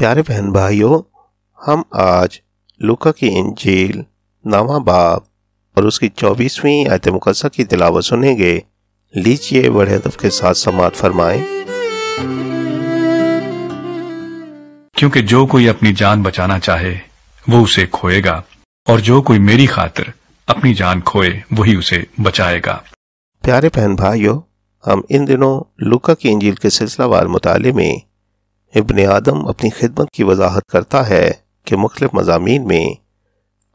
प्यारे बहन भाइयों हम आज लुका की इंजील नवा बाब और उसकी चौबीसवीं आयत मुकदसा की तिलावत सुनेंगे लीजिए बड़े अदब के साथ समात फरमाए क्योंकि जो कोई अपनी जान बचाना चाहे वो उसे खोएगा और जो कोई मेरी खातिर अपनी जान खोए वही उसे बचाएगा प्यारे बहन भाइयों हम इन दिनों लुका की इंजील के सिलसिलावार मुताले में इबन आदम अपनी खिदमत की वजाहत करता है कि मुख्त मजामी में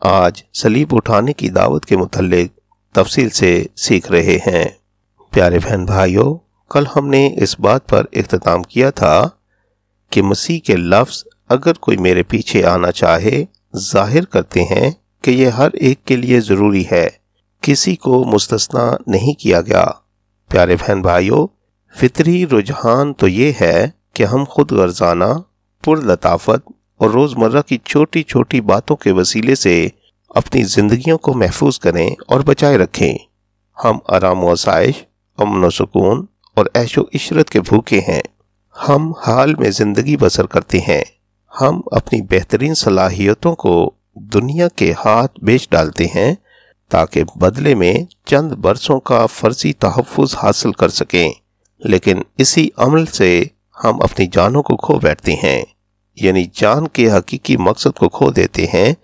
आज सलीब उठाने की दावत के मतलब तफसील से सीख रहे हैं प्यारे बहन भाइयों कल हमने इस बात पर अख्ताम किया था कि मसीह के लफ्ज़ अगर कोई मेरे पीछे आना चाहे जाहिर करते हैं कि यह हर एक के लिए ज़रूरी है किसी को मुस्तना नहीं किया गया प्यारे बहन भाइयों फितरी रुझान तो ये है कि हम खुद गर्जाना पुरलताफत और रोज़मर्रा की छोटी छोटी बातों के वसीले से अपनी ज़िंदगियों को महफूज करें और बचाए रखें हम आराम व आसाइश अमन व सुकून और ऐशो इशरत के भूखे हैं हम हाल में ज़िंदगी बसर करते हैं हम अपनी बेहतरीन सलाहियतों को दुनिया के हाथ बेच डालते हैं ताकि बदले में चंद बरसों का फर्जी तहफ़ हासिल कर सकें लेकिन इसी अमल से हम अपनी जानों को खो बैठते हैं यानी जान के हकीकी मकसद को खो देते हैं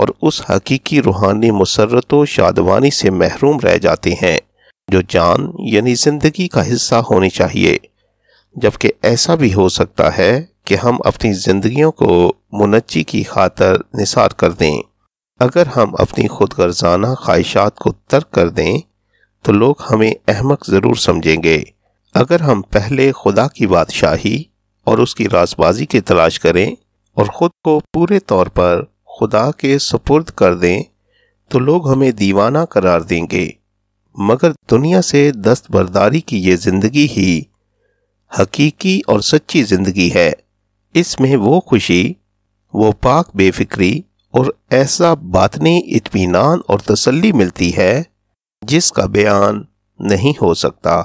और उस हकीकी रूहानी मसरत शादवानी से महरूम रह जाते हैं जो जान यानी ज़िंदगी का हिस्सा होनी चाहिए जबकि ऐसा भी हो सकता है कि हम अपनी ज़िंदगियों को मुनची की खातर निसार कर दें अगर हम अपनी खुद गर्जाना ख्वाहिशात को तर्क कर दें तो लोग हमें अहमक ज़रूर समझेंगे अगर हम पहले खुदा की बादशाही और उसकी राजबाजी की तलाश करें और ख़ुद को पूरे तौर पर खुदा के सुपुर्द कर दें तो लोग हमें दीवाना करार देंगे मगर दुनिया से दस्तबरदारी की ये ज़िंदगी ही हकीकी और सच्ची ज़िंदगी है इसमें वो खुशी वो पाक बेफिक्री और ऐसा बातनी इतमीनान और तसल्ली मिलती है जिसका बयान नहीं हो सकता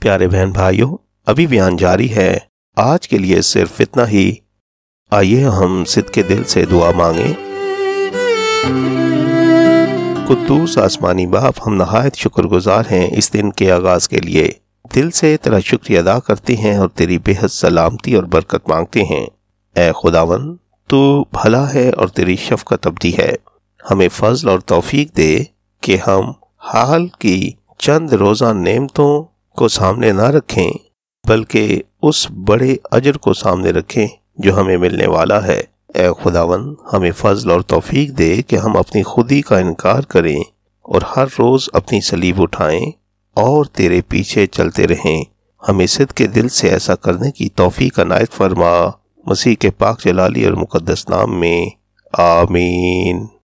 प्यारे बहन भाइयों अभी बयान जारी है आज के लिए सिर्फ इतना ही आइए हम सिद्ध के दिल से दुआ मांगे कुद्दूस आसमानी बाप हम नहायत शुक्रगुजार हैं इस दिन के आगाज के लिए दिल से तेरा शुक्रिया अदा करते हैं और तेरी बेहद सलामती और बरकत मांगते हैं ए खुदावन तू भला है और तेरी शफकत अबदी है हमें फजल और तौफीक दे कि हम हाल की चंद रोज़ा नेमतों को सामने ना रखें बल्कि उस बड़े अजर को सामने रखें जो हमें मिलने वाला है ए खुदावन हमें फजल और तोफीक दे कि हम अपनी खुदी का इनकार करें और हर रोज़ अपनी सलीब उठाएं और तेरे पीछे चलते रहें हमें सिद के दिल से ऐसा करने की तोफ़ी का नायत फरमा मसीह के पाक जलाली और मुकदस नाम में आमीन